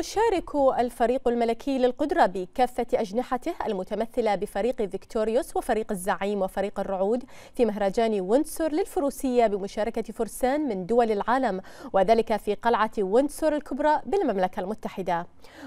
يشارك الفريق الملكي للقدرة بكافة أجنحته المتمثلة بفريق فيكتوريوس وفريق الزعيم وفريق الرعود في مهرجان ويندسور للفروسية بمشاركة فرسان من دول العالم وذلك في قلعة ويندسور الكبرى بالمملكة المتحدة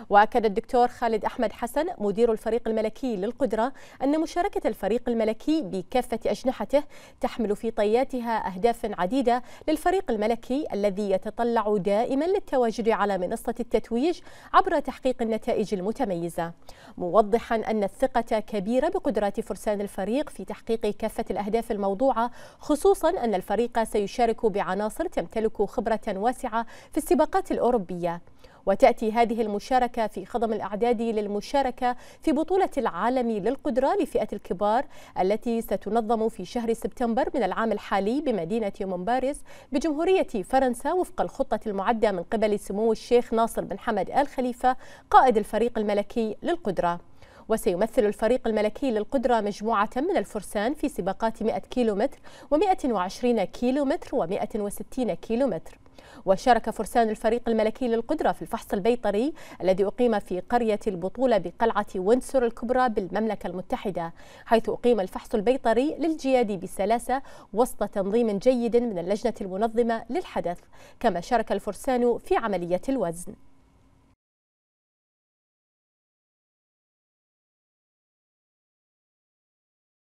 وأكد الدكتور خالد أحمد حسن مدير الفريق الملكي للقدرة أن مشاركة الفريق الملكي بكافة أجنحته تحمل في طياتها أهداف عديدة للفريق الملكي الذي يتطلع دائما للتواجد على منصة التتويج عبر تحقيق النتائج المتميزة موضحا أن الثقة كبيرة بقدرات فرسان الفريق في تحقيق كافة الأهداف الموضوعة خصوصا أن الفريق سيشارك بعناصر تمتلك خبرة واسعة في السباقات الأوروبية وتأتي هذه المشاركة في خضم الأعداد للمشاركة في بطولة العالم للقدرة لفئة الكبار التي ستنظم في شهر سبتمبر من العام الحالي بمدينة مونباريس بجمهورية فرنسا وفق الخطة المعدة من قبل سمو الشيخ ناصر بن حمد آل خليفة قائد الفريق الملكي للقدرة وسيمثل الفريق الملكي للقدرة مجموعة من الفرسان في سباقات 100 كيلومتر و120 كيلومتر و160 كيلومتر وشارك فرسان الفريق الملكي للقدرة في الفحص البيطري الذي أقيم في قرية البطولة بقلعة ويندسور الكبرى بالمملكة المتحدة حيث أقيم الفحص البيطري للجياد بسلاسة وسط تنظيم جيد من اللجنة المنظمة للحدث كما شارك الفرسان في عملية الوزن